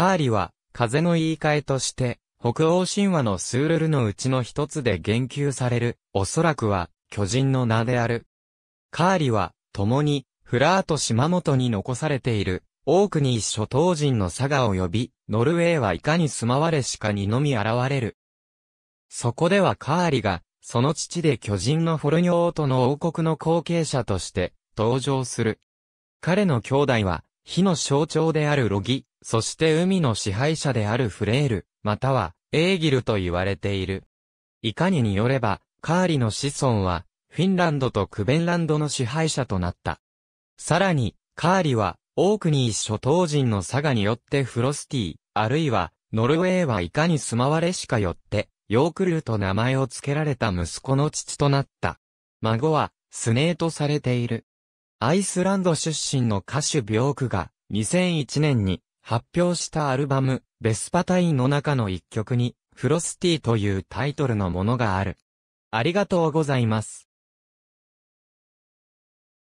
カーリは、風の言い換えとして、北欧神話のスールルのうちの一つで言及される、おそらくは、巨人の名である。カーリは、共に、フラート島本に残されている、多くに一諸当人の佐賀を呼び、ノルウェーはいかに住まわれしかにのみ現れる。そこではカーリが、その父で巨人のフォルニョートの王国の後継者として、登場する。彼の兄弟は、火の象徴であるロギ、そして海の支配者であるフレール、または、エーギルと言われている。いかにによれば、カーリの子孫は、フィンランドとクベンランドの支配者となった。さらに、カーリは、オークニー諸島人の佐賀によってフロスティー、あるいは、ノルウェーはいかに住まわれしかよって、ヨークルーと名前を付けられた息子の父となった。孫は、スネーとされている。アイスランド出身の歌手ビョークが、2001年に、発表したアルバム、ベスパタインの中の一曲に、フロスティというタイトルのものがある。ありがとうございます。